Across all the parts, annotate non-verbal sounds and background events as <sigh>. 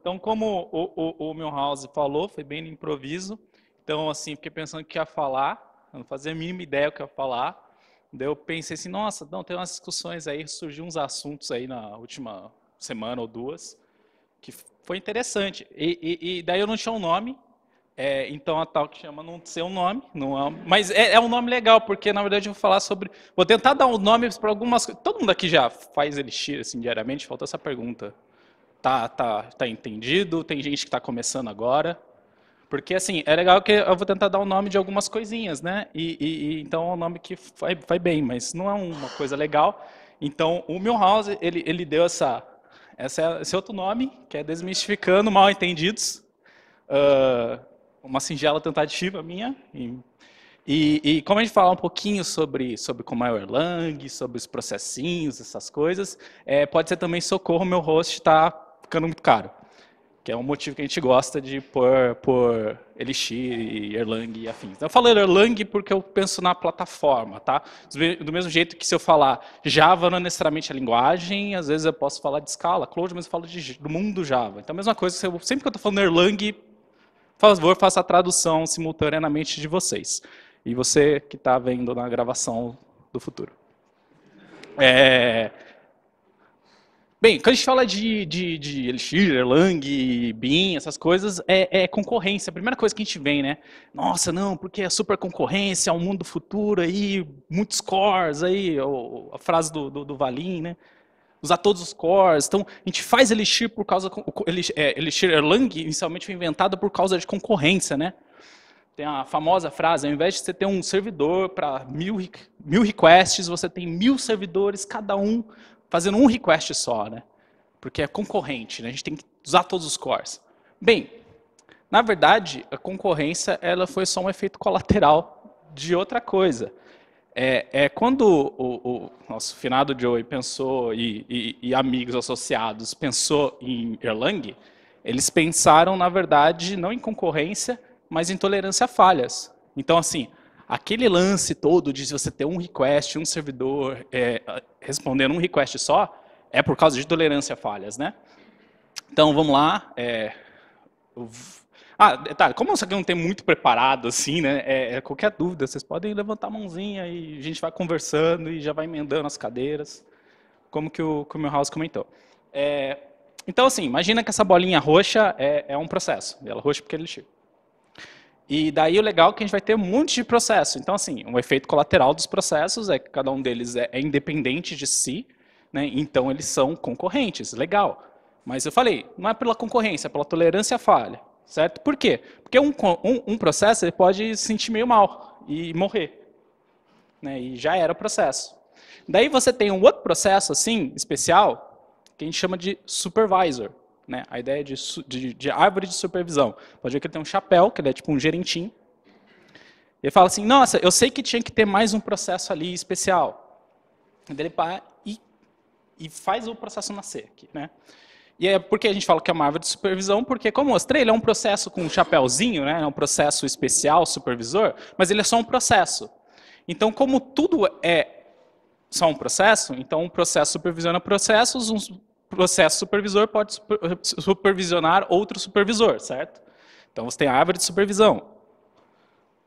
Então, como o, o, o Milhouse falou, foi bem no improviso. Então, assim, fiquei pensando o que ia falar, não fazia a mínima ideia o que ia falar. Daí eu pensei assim, nossa, não, tem umas discussões aí, surgiu uns assuntos aí na última semana ou duas, que foi interessante. E, e, e daí eu não tinha um nome, é, então a tal que chama não ser um nome, não é, mas é, é, um nome legal, porque na verdade eu vou falar sobre, vou tentar dar um nome para algumas coisas. Todo mundo aqui já faz elixir, assim, diariamente? Falta essa pergunta tá, tá, tá entendido, tem gente que está começando agora. Porque, assim, é legal que eu vou tentar dar o nome de algumas coisinhas, né? E, e, e então é um nome que vai, vai bem, mas não é uma coisa legal. Então, o Milhouse, ele, ele deu essa, essa, esse outro nome, que é Desmistificando Mal Entendidos. Uh, uma singela tentativa minha. E, e, e, como a gente falar um pouquinho sobre, sobre como é o Erlang, sobre os processinhos, essas coisas, é, pode ser também socorro, meu host está ficando muito caro. Que é um motivo que a gente gosta de pôr por Elixir e Erlang e afins. Eu falei Erlang porque eu penso na plataforma, tá? Do mesmo jeito que se eu falar Java não é necessariamente a linguagem, às vezes eu posso falar de escala, Cloud, mas eu falo de, do mundo Java. Então, a mesma coisa, sempre que eu estou falando Erlang, por favor, faça a tradução simultaneamente de vocês. E você que está vendo na gravação do futuro. É... Bem, quando a gente fala de, de, de Elixir, Erlang, BIM, essas coisas, é, é, concorrência. A primeira coisa que a gente vem, né? Nossa, não, porque é super concorrência, é um mundo futuro aí, muitos cores aí, a frase do, do, do Valim, né? Usar todos os cores. Então, a gente faz Elixir por causa... É, elixir Erlang, inicialmente, foi inventado por causa de concorrência, né? Tem a famosa frase, ao invés de você ter um servidor para mil, mil requests, você tem mil servidores, cada um fazendo um request só, né? Porque é concorrente, né? a gente tem que usar todos os cores. Bem, na verdade, a concorrência ela foi só um efeito colateral de outra coisa. É, é quando o, o, nosso finado Joey pensou e, e, e amigos associados pensou em Erlang, eles pensaram, na verdade, não em concorrência, mas em tolerância a falhas. Então, assim, aquele lance todo de você ter um request, um servidor é, respondendo um request só, é por causa de tolerância a falhas, né? Então, vamos lá. É... Ah, tá, como isso aqui não tem muito preparado, assim, né? É, é, qualquer dúvida, vocês podem levantar a mãozinha e a gente vai conversando e já vai emendando as cadeiras, como que o, que o meu house comentou. É, então, assim, imagina que essa bolinha roxa é, é um processo. Ela é roxa porque ele é e daí o legal é que a gente vai ter um monte de processo. Então, assim, um efeito colateral dos processos é que cada um deles é, é independente de si, né? então eles são concorrentes, legal. Mas eu falei, não é pela concorrência, é pela tolerância à falha, certo? Por quê? Porque um, um, um processo ele pode se sentir meio mal e morrer, né? e já era o processo. Daí você tem um outro processo, assim, especial, que a gente chama de supervisor né? A ideia de, de, de árvore de supervisão. Pode ver que ele tem um chapéu, que ele é tipo um gerentinho. Ele fala assim, nossa, eu sei que tinha que ter mais um processo ali especial. Ele e, e faz o processo nascer aqui, né? E é porque a gente fala que é uma árvore de supervisão, porque, como eu mostrei, ele é um processo com um chapéuzinho, né? é um processo especial, supervisor, mas ele é só um processo. Então, como tudo é só um processo, então um processo supervisiona processos, um processo supervisor pode supervisionar outro supervisor, certo? Então você tem a árvore de supervisão.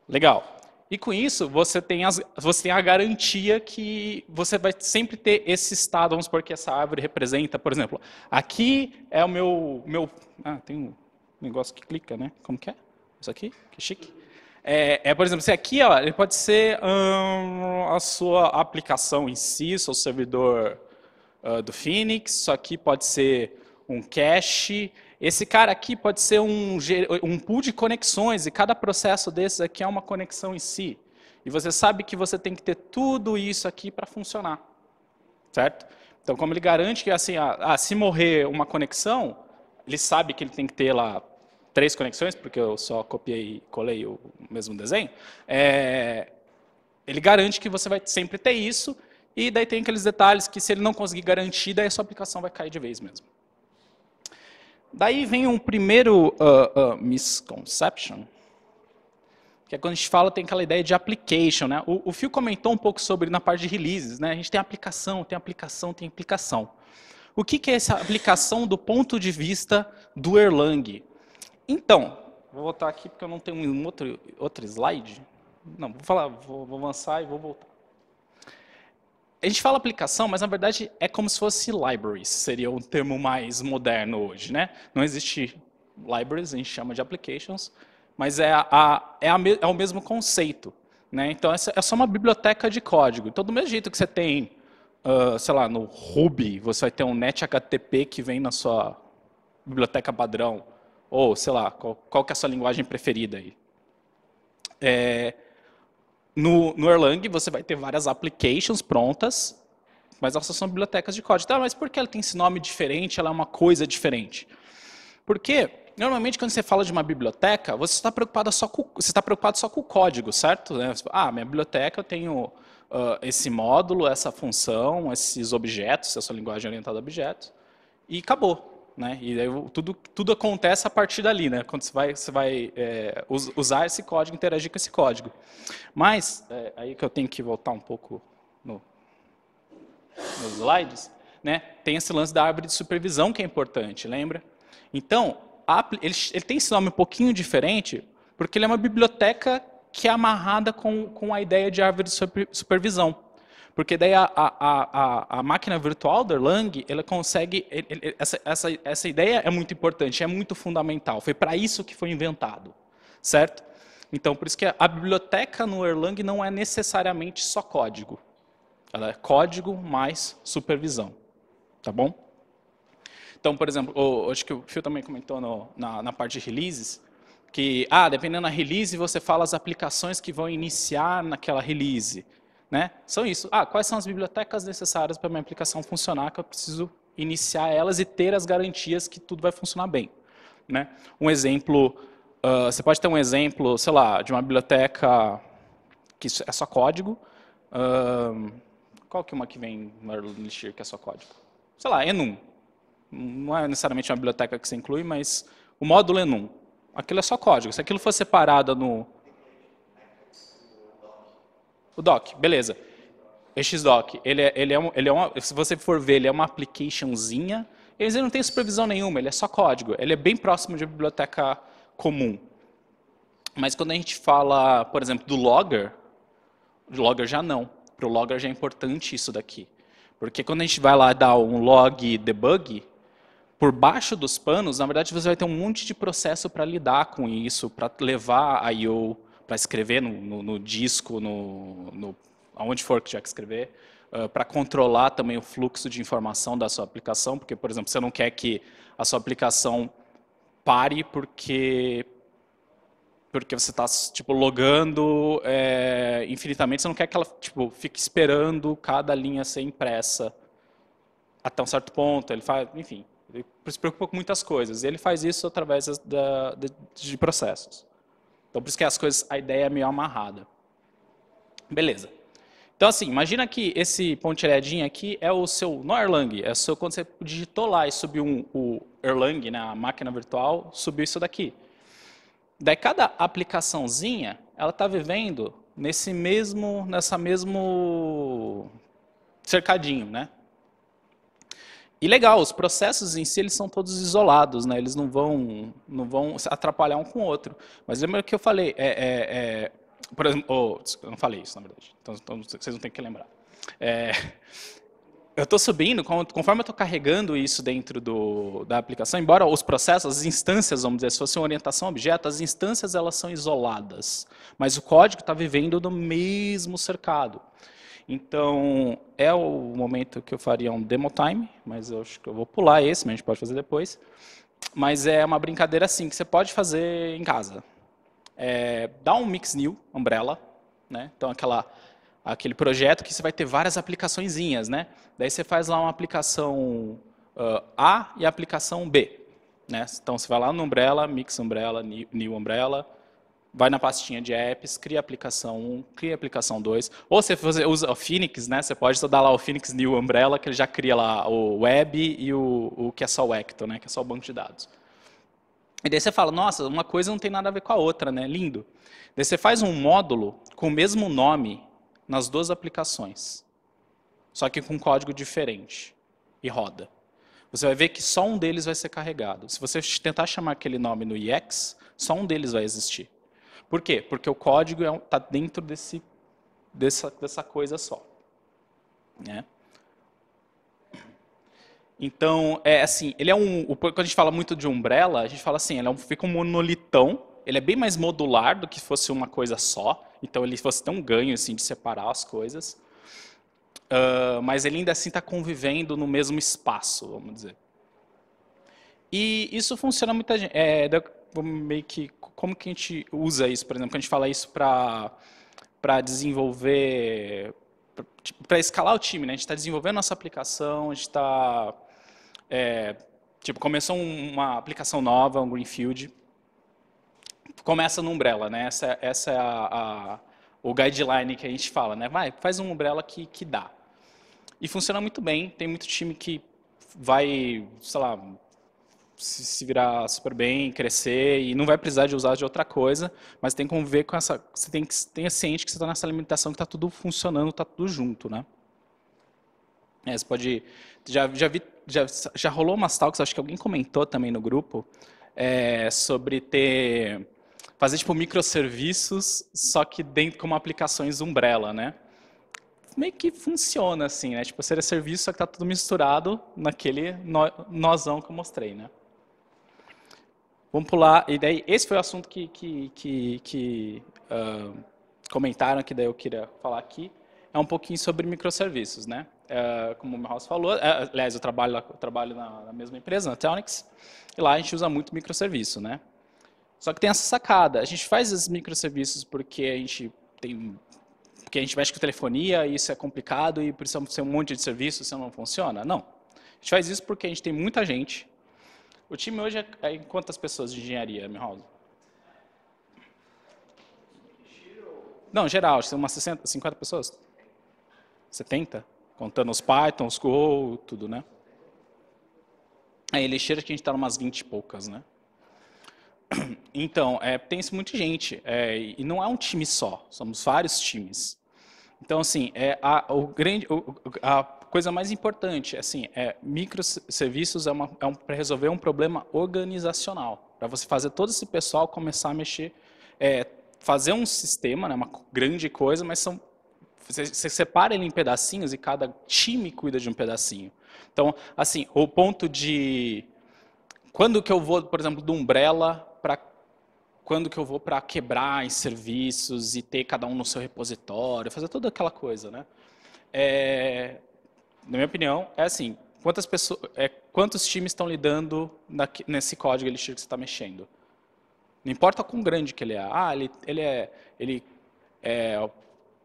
Legal. E com isso, você tem, as, você tem a garantia que você vai sempre ter esse estado, vamos supor que essa árvore representa, por exemplo, aqui é o meu. meu ah, tem um negócio que clica, né? Como que é? Isso aqui? Que chique. É, é, por exemplo, esse aqui ó, ele pode ser hum, a sua aplicação em si, seu servidor uh, do Phoenix, isso aqui pode ser um cache, esse cara aqui pode ser um, um pool de conexões, e cada processo desses aqui é uma conexão em si. E você sabe que você tem que ter tudo isso aqui para funcionar. Certo? Então, como ele garante que, assim, ah, ah, se morrer uma conexão, ele sabe que ele tem que ter lá três conexões, porque eu só copiei e colei o mesmo desenho, é, ele garante que você vai sempre ter isso, e daí tem aqueles detalhes que se ele não conseguir garantir, daí a sua aplicação vai cair de vez mesmo. Daí vem um primeiro uh, uh, misconception, que é quando a gente fala, tem aquela ideia de application. Né? O, o Phil comentou um pouco sobre na parte de releases. Né? A gente tem aplicação, tem aplicação, tem aplicação. O que, que é essa aplicação do ponto de vista do Erlang? Então, vou voltar aqui porque eu não tenho um outro, outro slide. Não, vou falar, vou, vou avançar e vou voltar a gente fala aplicação, mas na verdade é como se fosse libraries, seria um termo mais moderno hoje, né? Não existe libraries, a gente chama de applications, mas é, a, é, a, é, o mesmo conceito, né? Então essa é só uma biblioteca de código. Então do mesmo jeito que você tem, uh, sei lá, no Ruby, você vai ter um Net::HTTP que vem na sua biblioteca padrão, ou sei lá, qual, qual que é a sua linguagem preferida aí? É, no, no Erlang, você vai ter várias applications prontas, mas elas são bibliotecas de código. Tá, mas por que ela tem esse nome diferente, ela é uma coisa diferente? Porque, normalmente, quando você fala de uma biblioteca, você está preocupado só com, você está preocupado só com o código, certo? Né? Ah, minha biblioteca, eu tenho uh, esse módulo, essa função, esses objetos, essa linguagem orientada a objetos, e acabou. Né? E aí tudo, tudo acontece a partir dali, né? quando você vai, você vai é, usar esse código, interagir com esse código. Mas, é, aí que eu tenho que voltar um pouco no, nos slides, né? tem esse lance da árvore de supervisão que é importante, lembra? Então, a, ele, ele tem esse nome um pouquinho diferente, porque ele é uma biblioteca que é amarrada com, com a ideia de árvore de supervisão. Porque daí a, a, a, a máquina virtual do Erlang, ela consegue... Ele, essa, essa, essa ideia é muito importante, é muito fundamental. Foi para isso que foi inventado, certo? Então, por isso que a biblioteca no Erlang não é necessariamente só código. Ela é código mais supervisão, tá bom? Então, por exemplo, o, acho que o Phil também comentou no, na, na parte de releases, que, ah, dependendo da release, você fala as aplicações que vão iniciar naquela release. Né? São isso. Ah, quais são as bibliotecas necessárias para minha aplicação funcionar que eu preciso iniciar elas e ter as garantias que tudo vai funcionar bem. Né? Um exemplo, uh, você pode ter um exemplo, sei lá, de uma biblioteca que é só código. Uh, qual que é uma que vem no Elixir que é só código? Sei lá, Enum. Não é necessariamente uma biblioteca que você inclui, mas o módulo Enum. Aquilo é só código. Se aquilo for separado no, o doc, beleza. XDoc, ele é, ele é, um, ele é uma, se você for ver, ele é uma applicationzinha, ele não tem supervisão nenhuma, ele é só código, ele é bem próximo de uma biblioteca comum. Mas quando a gente fala, por exemplo, do logger, o logger já não. Para o logger já é importante isso daqui. Porque quando a gente vai lá dar um log debug, por baixo dos panos, na verdade você vai ter um monte de processo para lidar com isso, para levar a I.O., para escrever no, no, no, disco, no, no, aonde for que tiver que escrever, uh, para controlar também o fluxo de informação da sua aplicação, porque, por exemplo, você não quer que a sua aplicação pare porque porque você está tipo logando é, infinitamente, você não quer que ela tipo fique esperando cada linha ser impressa até um certo ponto. Ele faz, enfim, ele se preocupa com muitas coisas. E ele faz isso através da, de, de processos. Então, por isso que as coisas, a ideia é meio amarrada. Beleza. Então, assim, imagina que esse pontilhadinho aqui é o seu nó é Erlang. É o seu, quando você digitou lá e subiu um, o Erlang, né, a máquina virtual, subiu isso daqui. Daí, cada aplicaçãozinha, ela está vivendo nesse mesmo, nessa mesmo cercadinho, né? E legal, os processos em si eles são todos isolados, né? Eles não vão, não vão atrapalhar um com o outro. Mas lembra que eu falei? É, é, é, por exemplo, oh, eu não falei isso na verdade. Então, então vocês não têm que lembrar. É, <laughs> eu estou subindo, conforme eu estou carregando isso dentro do, da aplicação, embora os processos, as instâncias, vamos dizer, se fosse uma orientação objeto, as instâncias elas são isoladas, mas o código está vivendo no mesmo cercado. Então, é o momento que eu faria um demo time, mas eu acho que eu vou pular esse, mas a gente pode fazer depois. Mas é uma brincadeira assim, que você pode fazer em casa. É, dá um mix new, umbrella, né? Então, aquela, aquele projeto que você vai ter várias aplicaçõezinhas, né? Daí você faz lá uma aplicação uh, A e a aplicação B, né? Então, você vai lá no umbrella, mix umbrella, new umbrella, vai na pastinha de apps, cria aplicação 1, cria aplicação 2. Ou se você usa o Phoenix, né? Você pode só dar lá o Phoenix New Umbrella, que ele já cria lá o web e o, o que é só o Ecto, né? Que é só o banco de dados. E daí você fala, nossa, uma coisa não tem nada a ver com a outra, né? Lindo. Daí você faz um módulo com o mesmo nome nas duas aplicações, só que com um código diferente e roda. Você vai ver que só um deles vai ser carregado. Se você tentar chamar aquele nome no IX, só um deles vai existir. Por quê? Porque o código está é tá dentro desse, dessa, dessa coisa só. Né? Então, é assim, ele é um. Quando a gente fala muito de umbrella, a gente fala assim, ele é um, fica um monolitão, ele é bem mais modular do que fosse uma coisa só. Então ele fosse ter um ganho assim, de separar as coisas. Uh, mas ele ainda assim está convivendo no mesmo espaço, vamos dizer. E isso funciona muita gente. É, meio que como que a gente usa isso, por exemplo, quando a gente fala isso para para desenvolver para tipo, escalar o time, né? A gente está desenvolvendo nossa aplicação, a gente está é, tipo começou uma aplicação nova, um greenfield, começa no umbrella, né? Essa, essa é a, a, o guideline que a gente fala, né? Vai, faz um umbrella que, que dá. E funciona muito bem. Tem muito time que vai, sei lá, se, virar super bem, crescer e não vai precisar de usar de outra coisa, mas tem como ver com essa. Você tem que ter ciente que você está nessa alimentação que está tudo funcionando, está tudo junto, né? É, você pode. Já, já, vi, já, já rolou umas talks, acho que alguém comentou também no grupo, é, sobre ter. Fazer tipo microserviços, só que dentro como aplicações umbrella, né? meio que funciona assim, né? Tipo, seria serviço, só que está tudo misturado naquele nozão que eu mostrei, né? Vamos pular, e daí, esse foi o assunto que, que, que, que uh, comentaram, que daí eu queria falar aqui, é um pouquinho sobre microserviços, né? Uh, como o Milhouse falou, uh, aliás, eu trabalho, eu trabalho na, na, mesma empresa, na Telnix, e lá a gente usa muito microserviço, né? Só que tem essa sacada, a gente faz esses microserviços porque a gente tem porque a gente mexe com telefonia e isso é complicado e precisa ser um monte de serviço, isso não funciona. Não. A gente faz isso porque a gente tem muita gente o time hoje é, é, em quantas pessoas de engenharia, Mihouse? Não, geral, são umas 60, 50 pessoas? 70? Contando os Python, os Go, tudo, né? Aí ele cheira que a gente está umas 20 e poucas, né? <clears throat> Então, é, tem muita gente. É, e não é um time só, somos vários times. Então, assim, é a, o grande, a, coisa mais importante, assim, é, microserviços é, uma, é um, para resolver um problema organizacional, para você fazer todo esse pessoal começar a mexer, é, fazer um sistema, né, uma grande coisa, mas são você, você separa ele em pedacinhos e cada time cuida de um pedacinho. Então, assim, o ponto de quando que eu vou, por exemplo, do Umbrella para quando que eu vou para quebrar em serviços e ter cada um no seu repositório, fazer toda aquela coisa, né? É, na minha opinião, é assim, quantas pessoas, é, quantos times estão lidando na, nesse código Elixir que você está mexendo? Não importa quão grande que ele é. Ah, ele, ele, é, ele é,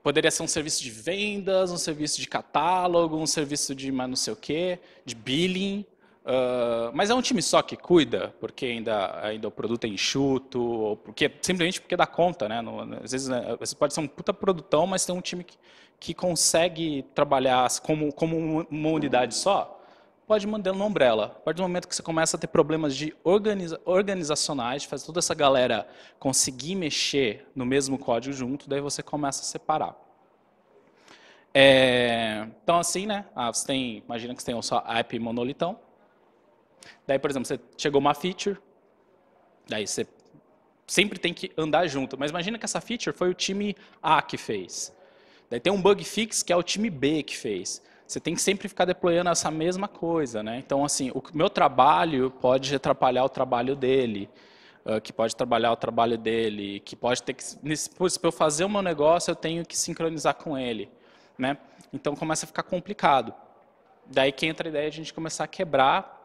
poderia ser um serviço de vendas, um serviço de catálogo, um serviço de mais não sei o quê, de billing. Ah, mas é um time só que cuida, porque ainda, ainda o produto é enxuto, ou porque, simplesmente porque dá conta, né? No, às vezes né, você pode ser um puta produtão, mas tem um time que, que consegue trabalhar como, como uma unidade só, pode mandar no umbrella. A partir do momento que você começa a ter problemas de organiza, organizacionais, fazer toda essa galera conseguir mexer no mesmo código junto, daí você começa a separar. É, então assim, né? Ah, você tem, imagina que você tem só app monolitão, Daí, por exemplo, você chegou uma feature, daí você sempre tem que andar junto. Mas imagina que essa feature foi o time A que fez. Daí tem um bug fix que é o time B que fez. Você tem que sempre ficar deployando essa mesma coisa, né? Então, assim, o meu trabalho pode atrapalhar o trabalho dele, ah, que pode trabalhar o trabalho dele, que pode ter que... para eu fazer o meu negócio, eu tenho que sincronizar com ele, né? Então, começa a ficar complicado. Daí que entra a ideia de a gente começar a quebrar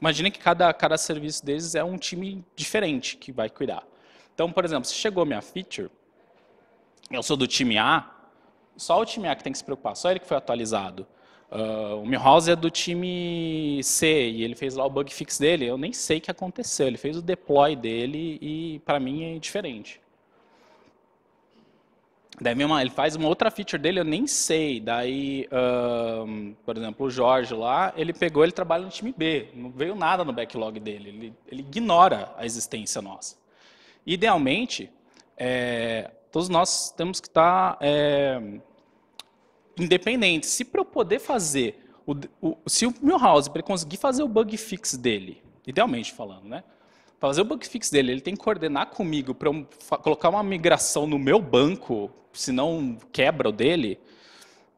Imagina que cada, cada serviço deles é um time diferente que vai cuidar. Então, por exemplo, se chegou minha feature, eu sou do time A, só o time A que tem que se preocupar, só ele que foi atualizado. Uh, o Milhouse é do time C e ele fez lá o bug fix dele, eu nem sei o que aconteceu, ele fez o deploy dele e para mim é diferente. Daí ele faz uma outra feature dele, eu nem sei. Daí, um, por exemplo, o Jorge lá, ele pegou, ele trabalha no time B. Não veio nada no backlog dele. Ele, ele ignora a existência nossa. Idealmente, é, todos nós temos que tá, estar eh, é, independentes. Se para eu poder fazer, o, o, se o meu house para conseguir fazer o bug fix dele, idealmente falando, né? Para fazer o bug fix dele, ele tem que coordenar comigo para eu colocar uma migração no meu banco, senão quebra o dele.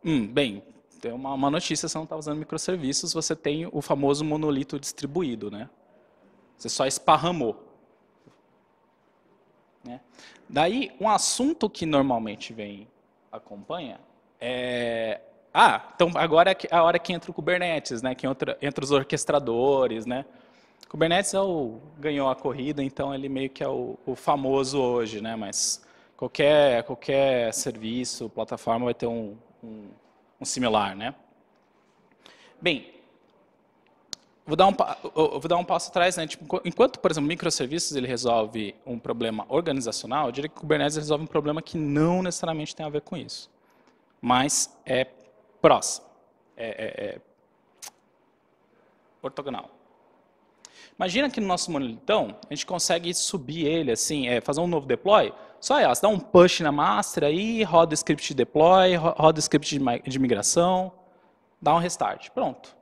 Hum, bem, tem uma, uma notícia, você não está usando microserviços, você tem o famoso monolito distribuído, né? Você só esparramou. Né? Daí, um assunto que normalmente vem, acompanha, é... Ah, então agora é a hora que entra o Kubernetes, né? Que entra, entra os orquestradores, né? Kubernetes é o, ganhou a corrida, então ele meio que é o, o, famoso hoje, né? Mas qualquer, qualquer serviço, plataforma vai ter um, um, um similar, né? Bem, vou dar um, vou dar um passo atrás, né? Tipo, enquanto, por exemplo, microserviços ele resolve um problema organizacional, eu diria que Kubernetes resolve um problema que não necessariamente tem a ver com isso, mas é próximo, é, é, é ortogonal. Imagina que no nosso monolitão, a gente consegue subir ele, assim, é, fazer um novo deploy, só é, dá um push na master aí, roda o script de deploy, roda o script de migração, dá um restart, pronto.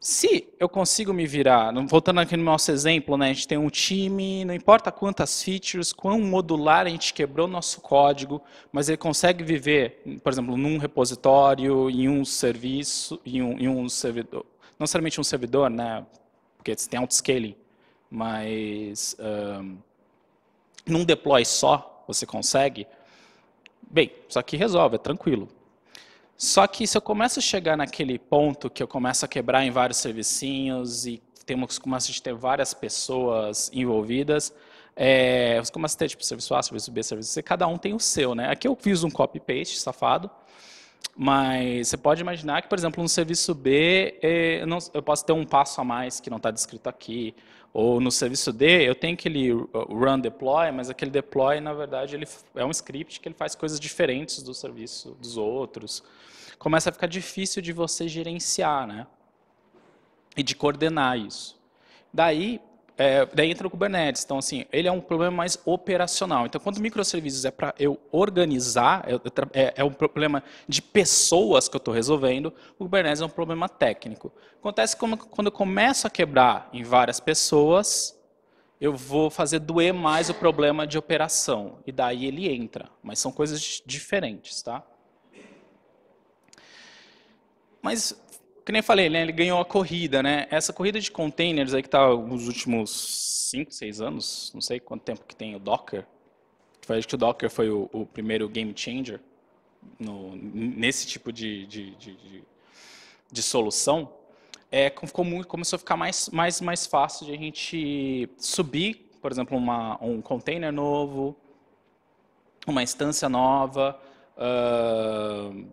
Se eu consigo me virar, voltando aqui no nosso exemplo, né, a gente tem um time, não importa quantas features, quão modular a gente quebrou nosso código, mas ele consegue viver, por exemplo, num repositório, em um serviço, em um, em um servidor, não necessariamente um servidor, né? Porque você tem autoscaling, mas um, num deploy só você consegue. Bem, isso aqui resolve, é tranquilo. Só que se eu começo a chegar naquele ponto que eu começo a quebrar em vários servicinhos e temos começa a ter várias pessoas envolvidas, é, você começa a ter tipo serviço A, serviço B, serviço C, cada um tem o seu, né? Aqui eu fiz um copy paste safado. Mas você pode imaginar que, por exemplo, no serviço B, eh, eu, não, eu posso ter um passo a mais que não está descrito aqui. Ou no serviço D, eu tenho aquele run deploy, mas aquele deploy, na verdade, ele é um script que ele faz coisas diferentes do serviço dos outros. Começa a ficar difícil de você gerenciar, né? E de coordenar isso. Daí, é, daí entra o Kubernetes. Então, assim, ele é um problema mais operacional. Então, quando microserviços é para eu organizar, é, é, um problema de pessoas que eu estou resolvendo, o Kubernetes é um problema técnico. Acontece como quando eu começo a quebrar em várias pessoas, eu vou fazer doer mais o problema de operação. E daí ele entra. Mas são coisas diferentes, tá? Mas que nem falei, né, ele ganhou a corrida, né? Essa corrida de containers aí que tá nos últimos 5, 6 anos, não sei quanto tempo que tem o Docker. Acho que o Docker foi o, o primeiro game changer no, nesse tipo de, de, de, de, de solução. É, ficou muito, começou a ficar mais, mais, mais fácil de a gente subir, por exemplo, uma, um container novo, uma instância nova, uh,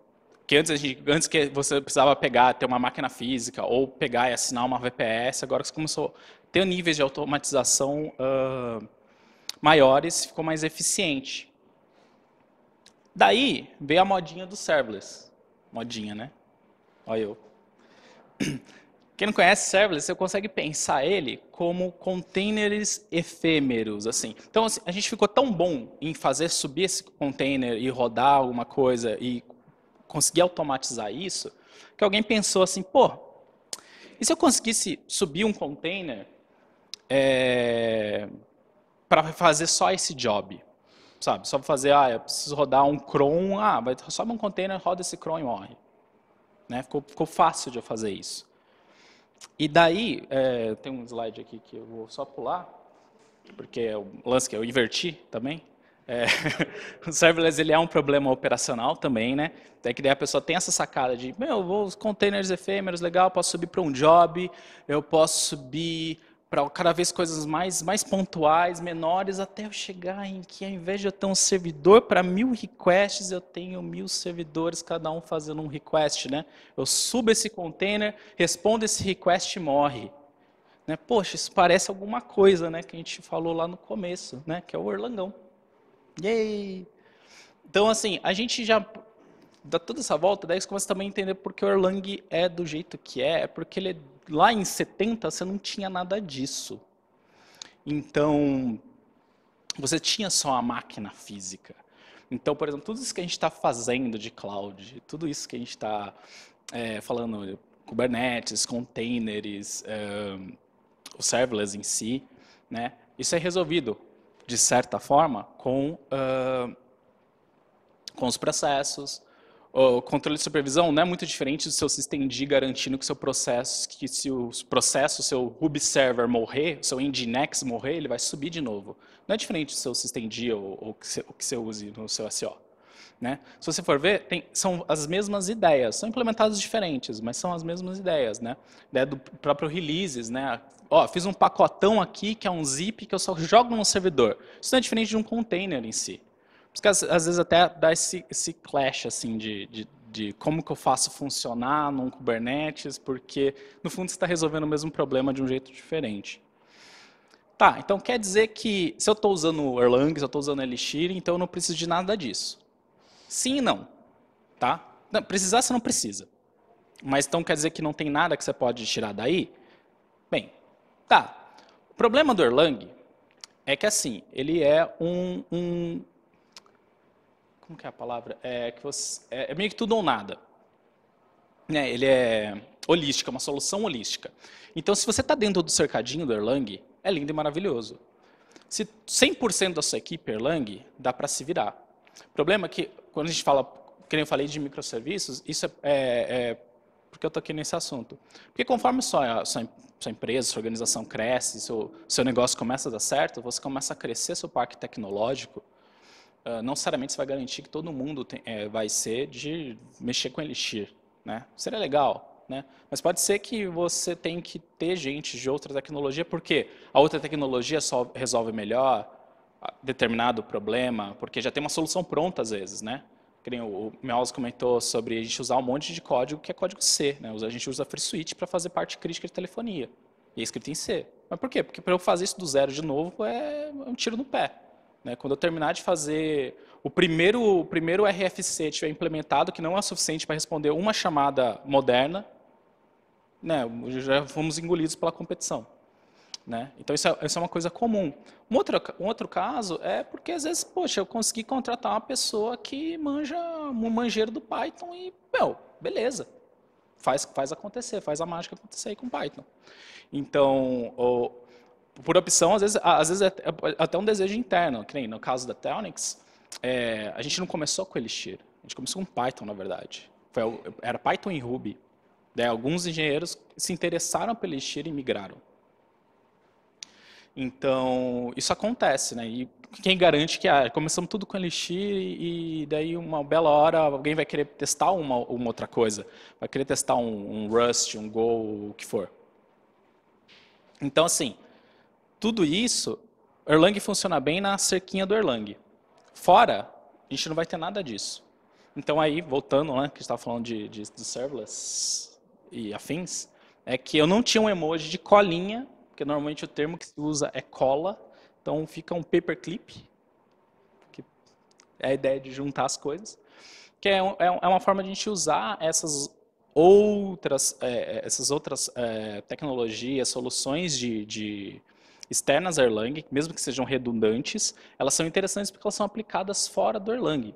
porque antes, a gente, antes que você precisava pegar, ter uma máquina física ou pegar e assinar uma VPS, agora você começou a ter níveis de automatização uh, maiores, ficou mais eficiente. Daí veio a modinha do serverless. Modinha, né? Olha eu. <clears throat> Quem não conhece serverless, você consegue pensar ele como containers efêmeros, assim. Então, assim, a gente ficou tão bom em fazer subir esse container e rodar alguma coisa e conseguir automatizar isso, que alguém pensou assim, pô, e se eu conseguisse subir um container é, para fazer só esse job? Sabe, só fazer, ah, eu preciso rodar um cron, ah, vai, sobe um container, roda esse cron e morre. Né? Ficou, ficou fácil de eu fazer isso. E daí, é, tem um slide aqui que eu vou só pular, porque é o lance que eu inverti também. É, <laughs> o serverless ele é um problema operacional também, né? Até que daí a pessoa tem essa sacada de, meu, vou os containers efêmeros, legal, posso subir para um job, eu posso subir para cada vez coisas mais, mais pontuais, menores, até eu chegar em que ao invés de eu ter um servidor para mil requests, eu tenho mil servidores, cada um fazendo um request, né? Eu subo esse container, respondo esse request e morre. Né? Poxa, isso parece alguma coisa, né? Que a gente falou lá no começo, né? Que é o Orlangão. Yay! Então, assim, a gente já dá toda essa volta, daí você começa também a entender porque o Erlang é do jeito que é, é porque ele, lá em 70 você não tinha nada disso. Então, você tinha só a máquina física. Então, por exemplo, tudo isso que a gente está fazendo de cloud, tudo isso que a gente está é, falando, Kubernetes, containers, é, o serverless em si, né? Isso é resolvido de certa forma, com, uh, com os processos. O controle de supervisão não é muito diferente do seu SystemD garantindo que seu processo, que se o processo, seu Ruby server morrer, seu Nginx morrer, ele vai subir de novo. Não é diferente do seu SystemD ou o que você use no seu SO. Né? Se você for ver, tem, são as mesmas ideias, são implementadas diferentes, mas são as mesmas ideias. Né? Ideia do próprio releases, né? Ó, fiz um pacotão aqui que é um zip que eu só jogo no servidor. Isso não é diferente de um container em si. às, às vezes até dá esse, esse clash assim de, de, de, como que eu faço funcionar num Kubernetes, porque no fundo você está resolvendo o mesmo problema de um jeito diferente. Tá, então quer dizer que se eu estou usando o Erlang, se eu estou usando o Elixir, então eu não preciso de nada disso. Sim e não. Tá? Não, precisar você não precisa. Mas então quer dizer que não tem nada que você pode tirar daí? Bem, tá. O problema do Erlang é que assim, ele é um. um como que é a palavra? É, que você, é, é meio que tudo ou nada. É, ele é holística, uma solução holística. Então, se você está dentro do cercadinho do Erlang, é lindo e maravilhoso. Se 100% da sua equipe Erlang, dá para se virar. O problema é que quando a gente fala, que eu falei de microserviços, isso é, é, é porque eu aqui nesse assunto. Porque conforme sua, sua, sua, empresa, sua organização cresce, seu, seu negócio começa a dar certo, você começa a crescer seu parque tecnológico, uh, não necessariamente você vai garantir que todo mundo tem, é, vai ser de mexer com Elixir. Né? Seria legal, né? mas pode ser que você tenha que ter gente de outra tecnologia, porque a outra tecnologia resolve melhor, determinado problema, porque já tem uma solução pronta às vezes, né? O Miaus comentou sobre a gente usar um monte de código que é código C, né? A gente usa free switch para fazer parte crítica de telefonia e é escrito em C. Mas por quê? Porque para eu fazer isso do zero de novo é um tiro no pé. Né? Quando eu terminar de fazer o primeiro, o primeiro RFC tiver implementado, que não é suficiente para responder uma chamada moderna, né? já fomos engolidos pela competição. Né? Então, isso é, isso é, uma coisa comum. Um outro, um outro caso é porque, às vezes, poxa, eu consegui contratar uma pessoa que manja um manjeiro do Python e, meu, beleza. Faz, faz acontecer, faz a mágica acontecer aí com Python. Então, por opção, às vezes, às vezes é, é até um desejo interno, que nem no caso da Telnix, é, a gente não começou com Elixir, a gente começou com Python, na verdade. Foi, era Python e Ruby. alguns engenheiros se interessaram pelo Elixir e migraram. Então, isso acontece, né? E quem garante que ah, começamos tudo com Elixir e daí uma bela hora alguém vai querer testar uma, uma outra coisa, vai querer testar um, um Rust, um Go, o que for. Então, assim, tudo isso, Erlang funciona bem na cerquinha do Erlang. Fora, a gente não vai ter nada disso. Então, aí, voltando, né, que a gente estava falando de, de, de serverless e afins, é que eu não tinha um emoji de colinha porque normalmente o termo que se usa é cola, então fica um paperclip, que é a ideia de juntar as coisas, que é, é, é uma forma de a gente usar essas outras, é, é essas outras é, tecnologias, soluções de, de externas a Erlang, mesmo que sejam redundantes, elas são interessantes porque elas são aplicadas fora do Erlang.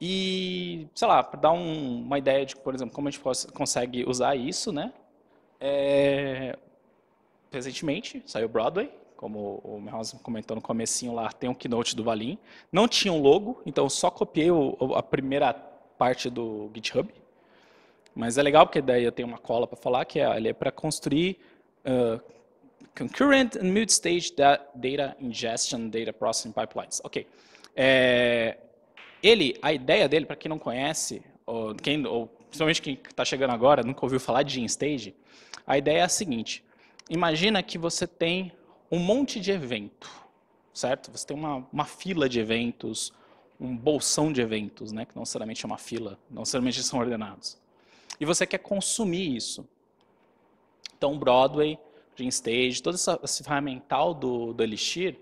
E, sei lá, para dar um, uma ideia de, por exemplo, como a gente consegue usar isso, né? É, recentemente, saiu Broadway, como o Milhausen comentou no comecinho lá, tem um keynote do Valim. Não tinha um logo, então só copiei o, a primeira parte do GitHub. Mas é legal porque daí eu tenho uma cola para falar que é, ele é para construir uh, concurrent and multi-stage data ingestion data processing pipelines. Ok. É, ele, a ideia dele, para quem não conhece, ou, quem, ou principalmente quem está chegando agora, nunca ouviu falar de stage, a ideia é a seguinte imagina que você tem um monte de evento, certo? Você tem uma, uma fila de eventos, um bolsão de eventos, né? que não necessariamente é uma fila, não necessariamente são ordenados. E você quer consumir isso. Então, Broadway, Dream Stage, todo essa, esse ferramental do, do Elixir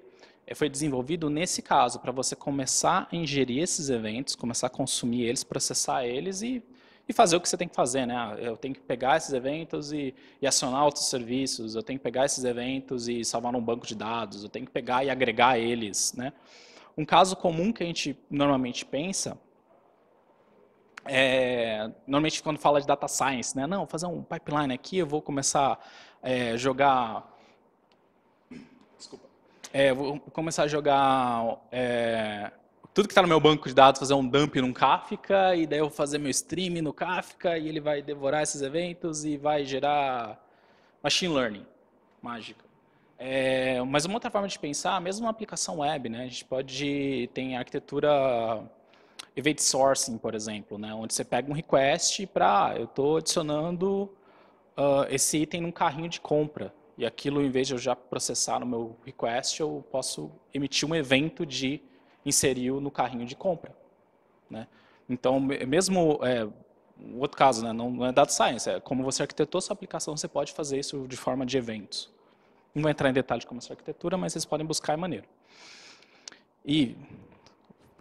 eh, foi desenvolvido nesse caso, para você começar a ingerir esses eventos, começar a consumir eles, processar eles e e fazer o que você tem que fazer, né? Ah, eu tenho que pegar esses eventos e, e acionar outros serviços, eu tenho que pegar esses eventos e salvar num banco de dados, eu tenho que pegar e agregar eles, né? Um caso comum que a gente normalmente pensa é, normalmente quando fala de data science, né? Não, fazer um pipeline aqui, eu vou começar a é, jogar Desculpa. É, vou começar a jogar é, tudo que está no meu banco de dados, fazer um dump num Kafka, e daí eu vou fazer meu stream no Kafka, e ele vai devorar esses eventos e vai gerar machine learning mágica. É, mas uma outra forma de pensar, mesmo uma aplicação web, né? A gente pode tem arquitetura event sourcing, por exemplo, né? Onde você pega um request para, ah, eu estou adicionando uh, esse item num carrinho de compra e aquilo, em vez de eu já processar no meu request, eu posso emitir um evento de inseriu no carrinho de compra. Né? Então, mesmo é, outro caso, né, não é data science, é como você arquitetou sua aplicação, você pode fazer isso de forma de eventos. Não vou entrar em detalhe de como é essa arquitetura, mas vocês podem buscar, é maneiro. E,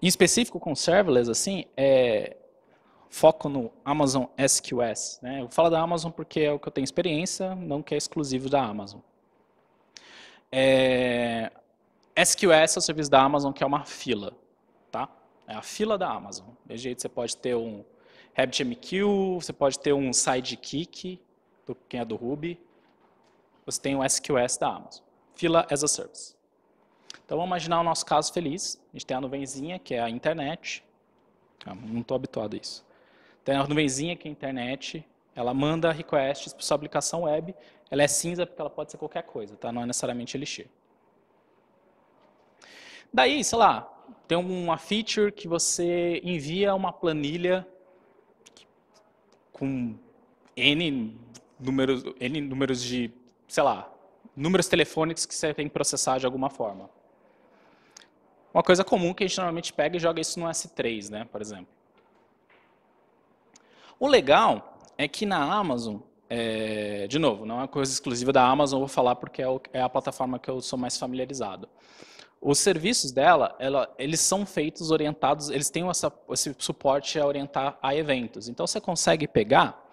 em específico com serverless, assim, é, foco no Amazon SQS. Né? Eu falo da Amazon porque é o que eu tenho experiência, não que é exclusivo da Amazon. É, SQS é o serviço da Amazon, que é uma fila. Tá? É a fila da Amazon. De jeito, você pode ter um RabbitMQ, você pode ter um Sidekick, do, quem é do Ruby. Você tem o um SQS da Amazon. Fila as a service. Então, vamos imaginar o nosso caso feliz. A gente tem a nuvenzinha, que é a internet. Tá, não estou habituado a isso. Tem a nuvenzinha, que é a internet. Ela manda requests para sua aplicação web. Ela é cinza porque ela pode ser qualquer coisa, tá? não é necessariamente Elixir. Daí, sei lá, tem uma feature que você envia uma planilha com N números, N números de, sei lá, números telefônicos que você tem que processar de alguma forma. Uma coisa comum que a gente normalmente pega e joga isso no S3, né, por exemplo. O legal é que na Amazon, é, de novo, não é uma coisa exclusiva da Amazon, vou falar porque é, é a plataforma que eu sou mais familiarizado. Os serviços dela, ela, eles são feitos orientados, eles têm essa, esse suporte a orientar a eventos. Então você consegue pegar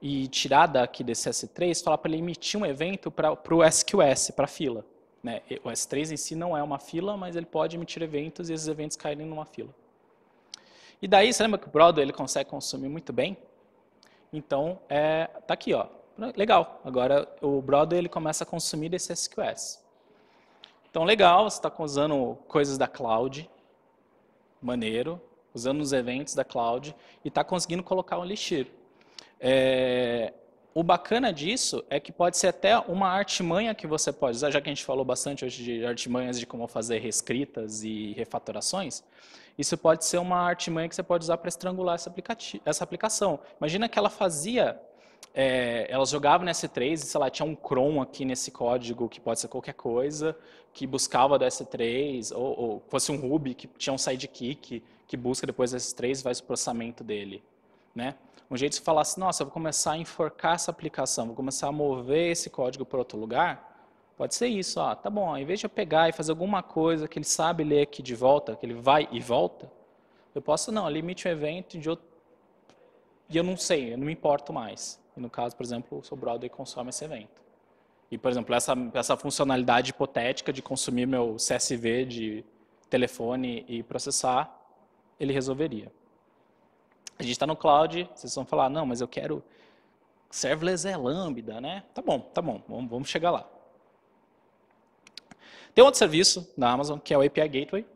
e tirar daqui desse S3, falar para ele emitir um evento para o SQS, para a fila. Né? O S3 em si não é uma fila, mas ele pode emitir eventos e esses eventos caírem numa fila. E daí, você lembra que o Broadway ele consegue consumir muito bem? Então, é, tá aqui, ó. Legal. Agora o Broadway ele começa a consumir desse SQS. Então, legal, você está usando coisas da cloud, maneiro, usando os eventos da cloud e está conseguindo colocar um Elixir. É, o bacana disso é que pode ser até uma artimanha que você pode usar, já que a gente falou bastante hoje de artimanhas de como fazer reescritas e refatorações. Isso pode ser uma artimanha que você pode usar para estrangular essa, essa aplicação. Imagina que ela fazia é, elas jogavam na S3 e, sei lá, tinha um cron aqui nesse código que pode ser qualquer coisa, que buscava do S3, ou, ou fosse um Ruby que tinha um sidekick que busca depois do S3 e faz o processamento dele, né? Um jeito de falar assim, nossa, vou começar a enforcar essa aplicação, vou começar a mover esse código para outro lugar, pode ser isso, ó, tá bom, em vez de eu pegar e fazer alguma coisa que ele sabe ler aqui de volta, que ele vai e volta, eu posso, não, limite um evento de outro, e eu não sei, eu não me importo mais. E no caso, por exemplo, o seu brother consome esse evento. E, por exemplo, essa, essa funcionalidade hipotética de consumir meu CSV de telefone e processar, ele resolveria. A gente está no cloud, vocês vão falar, não, mas eu quero serverless é Lambda, né? Tá bom, tá bom, vamos, vamos chegar lá. Tem outro serviço da Amazon, que é o API Gateway,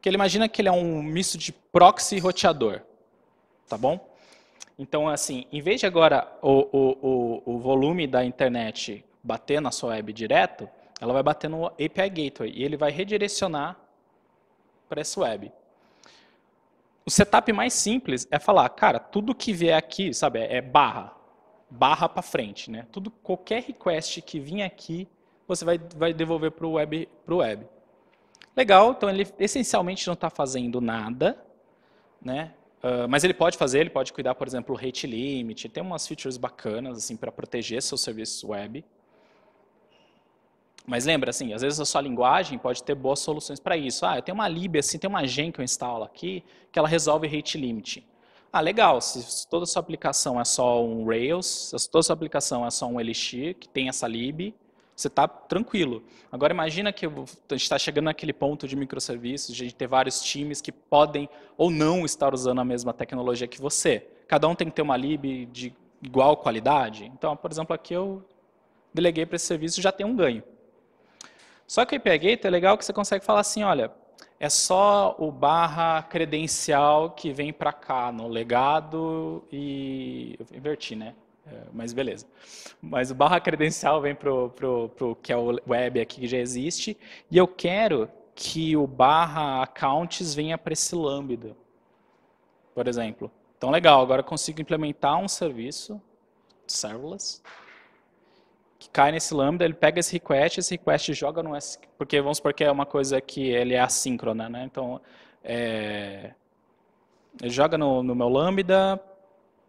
que ele imagina que ele é um misto de proxy e roteador, tá bom? Então, assim, em vez de agora o, o, o, o volume da internet bater na sua web direto, ela vai bater no API Gateway e ele vai redirecionar para essa web. O setup mais simples é falar, cara, tudo que vier aqui, sabe, é barra, barra para frente, né? Tudo, qualquer request que vir aqui, você vai, vai devolver para o web, web. Legal, então ele essencialmente não está fazendo nada, né? Ah, mas ele pode fazer, ele pode cuidar, por exemplo, o rate limit, tem umas features bacanas assim para proteger seus serviços web. Mas lembra, assim, às vezes a sua linguagem pode ter boas soluções para isso. Ah, eu tenho uma lib, assim, tem uma gen que eu instalo aqui, que ela resolve rate limit. Ah, legal, se toda a sua aplicação é só um Rails, se toda a sua aplicação é só um Elixir, que tem essa lib, você está tranquilo. Agora imagina que a gente está chegando naquele ponto de microserviços, de ter vários times que podem ou não estar usando a mesma tecnologia que você. Cada um tem que ter uma lib de igual qualidade. Então, por exemplo, aqui eu deleguei para esse serviço e já tem um ganho. Só que o API Gate é legal que você consegue falar assim, olha, é só o barra credencial que vem para cá no legado e... Eu inverti, né? É, mas beleza. Mas o barra credencial vem para o que é o web aqui que já existe, e eu quero que o barra accounts venha para esse lambda, por exemplo. Então, legal, agora eu consigo implementar um serviço, serverless, que cai nesse lambda, ele pega esse request, esse request joga no S, porque vamos supor que é uma coisa que ele é assíncrona, né? Então, é, ele joga no, no meu lambda,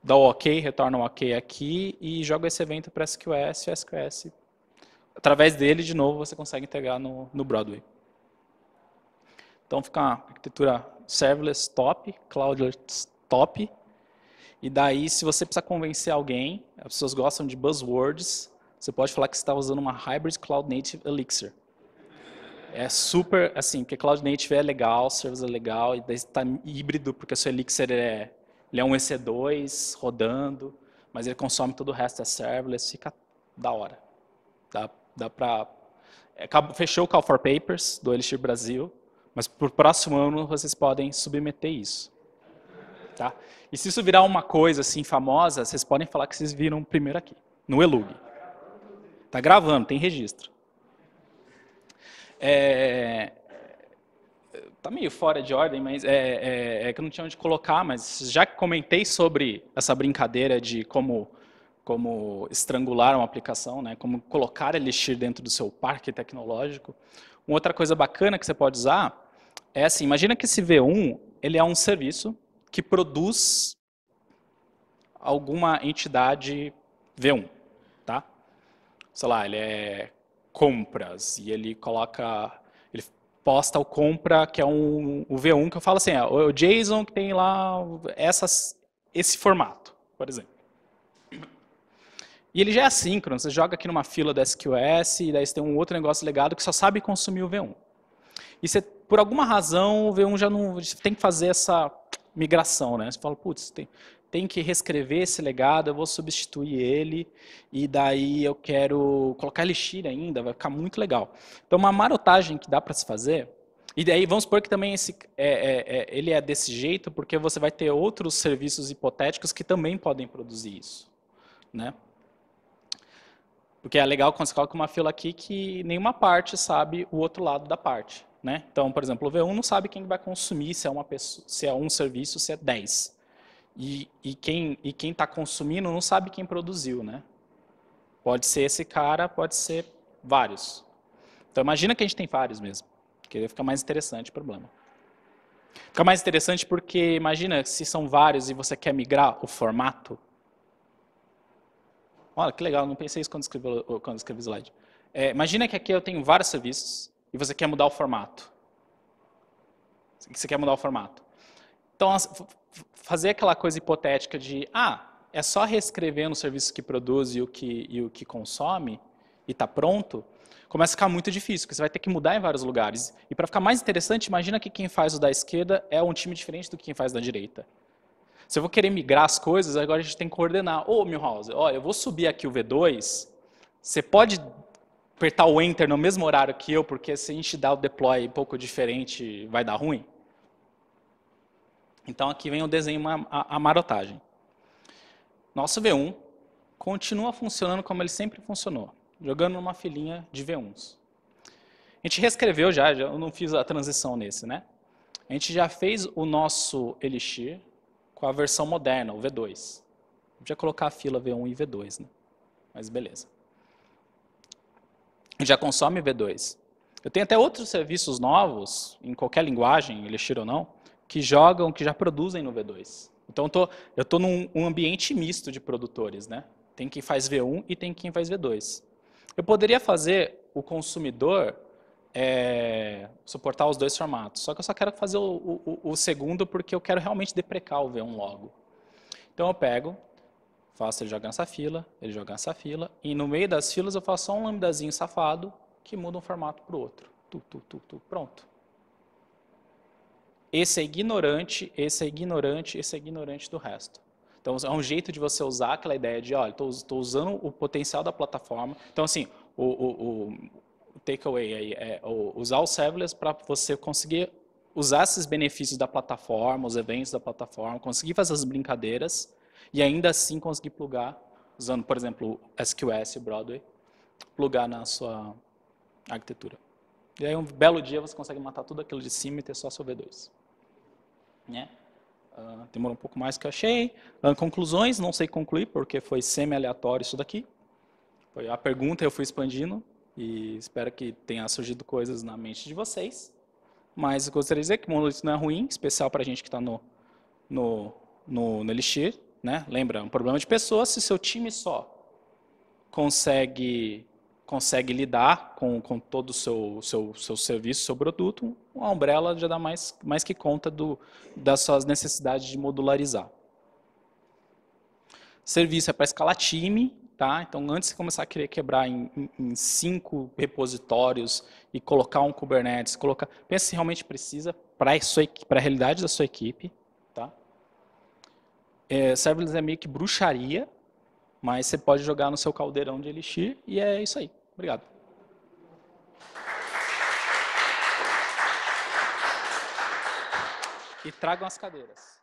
dá o OK, retorna o OK aqui e joga esse evento para SQS, e SQS, através dele, de novo, você consegue integrar no, no Broadway. Então fica uma arquitetura serverless top, cloudless top, e daí se você precisa convencer alguém, as pessoas gostam de buzzwords, você pode falar que você está usando uma Hybrid Cloud Native Elixir. É super, assim, porque Cloud Native é legal, Service é legal, e daí está híbrido, porque o seu Elixir é ele é um EC2 rodando, mas ele consome todo o resto, é serverless, fica da hora. Dá, dá pra... É, fechou o Call for Papers do Elixir Brasil, mas para o próximo ano vocês podem submeter isso. Tá? E se isso virar uma coisa assim famosa, vocês podem falar que vocês viram primeiro aqui, no Elug. Tá gravando, tem registro. É, tá meio fora de ordem, mas é, é, é, que eu não tinha onde colocar, mas já que comentei sobre essa brincadeira de como, como estrangular uma aplicação, né, como colocar Elixir dentro do seu parque tecnológico, uma outra coisa bacana que você pode usar é assim, imagina que esse V1 ele é um serviço que produz alguma entidade V1, tá? Sei lá, ele é compras e ele coloca posta ou compra, que é um, o V1, que eu falo assim, é o JSON que tem lá essas, esse formato, por exemplo. E ele já é assíncrono, você joga aqui numa fila da SQS, e daí você tem um outro negócio legado que só sabe consumir o V1. E você, por alguma razão, o V1 já não... tem que fazer essa migração, né? Você fala, putz, tem, tenho que reescrever esse legado, eu vou substituir ele, e daí eu quero colocar elixir ainda, vai ficar muito legal. Então, uma marotagem que dá para se fazer, e daí vamos supor que também esse, é, é, é, ele é desse jeito, porque você vai ter outros serviços hipotéticos que também podem produzir isso. Né? Porque é legal quando você coloca uma fila aqui que nenhuma parte sabe o outro lado da parte. Né? Então, por exemplo, o V1 não sabe quem vai consumir, se é, uma pessoa, se é um serviço, se é 10. E, e quem e quem está consumindo não sabe quem produziu, né? Pode ser esse cara, pode ser vários. Então imagina que a gente tem vários mesmo, que fica mais interessante o problema. Fica mais interessante porque imagina se são vários e você quer migrar o formato. Olha que legal, não pensei isso quando escrevi quando escrevi slide. É, imagina que aqui eu tenho vários serviços e você quer mudar o formato. Você quer mudar o formato. Então fazer aquela coisa hipotética de, ah, é só reescrever no serviço que produz e o que, e o que consome e está pronto, começa a ficar muito difícil, porque você vai ter que mudar em vários lugares. E para ficar mais interessante, imagina que quem faz o da esquerda é um time diferente do que quem faz da direita. Se eu vou querer migrar as coisas, agora a gente tem que coordenar. Ô, oh, Milhouse, olha eu vou subir aqui o V2, você pode apertar o Enter no mesmo horário que eu, porque se a gente dá o deploy um pouco diferente, vai dar ruim? Então aqui vem o desenho, a, a marotagem. Nosso V1 continua funcionando como ele sempre funcionou, jogando numa filinha de V1s. A gente reescreveu já, já eu não fiz a transição nesse, né? A gente já fez o nosso Elixir com a versão moderna, o V2. Podia colocar a fila V1 e V2, né? Mas beleza. Já consome V2. Eu tenho até outros serviços novos, em qualquer linguagem, Elixir ou não, que jogam, que já produzem no V2. Então eu tô, estou num um ambiente misto de produtores, né? Tem quem faz V1 e tem quem faz V2. Eu poderia fazer o consumidor é, suportar os dois formatos, só que eu só quero fazer o, o, o segundo porque eu quero realmente deprecar o V1 logo. Então eu pego, faço ele jogar nessa fila, ele jogar nessa fila, e no meio das filas eu faço só um lambdazinho safado que muda um formato para o outro. Tu, tu, tu, tu, pronto esse é ignorante, esse é ignorante, esse é ignorante do resto. Então, é um jeito de você usar aquela ideia de, olha, estou usando o potencial da plataforma. Então, assim, o, o, o takeaway aí é usar o serverless para você conseguir usar esses benefícios da plataforma, os eventos da plataforma, conseguir fazer as brincadeiras e ainda assim conseguir plugar, usando, por exemplo, SQS, Broadway, plugar na sua arquitetura. E aí, um belo dia, você consegue matar tudo aquilo de cima e ter só seu V2. Né? Uh, demorou um pouco mais que eu achei. Uh, conclusões, não sei concluir, porque foi semi-aleatório isso daqui. Foi a pergunta, eu fui expandindo, e espero que tenha surgido coisas na mente de vocês. Mas gostaria de dizer que o monolito não é ruim, especial para a gente que está no, no, no, no Elixir. Né? Lembra, é um problema de pessoas, se seu time só consegue consegue lidar com, com todo o seu, seu, seu serviço, seu produto, a Umbrella já dá mais, mais que conta do, das suas necessidades de modularizar. Serviço é para escalar time, tá? Então, antes de começar a querer quebrar em, em, em, cinco repositórios e colocar um Kubernetes, colocar, pense se realmente precisa para a realidade da sua equipe, tá? É, serverless é meio que bruxaria, mas você pode jogar no seu caldeirão de Elixir e é isso aí. Obrigado. E tragam as cadeiras.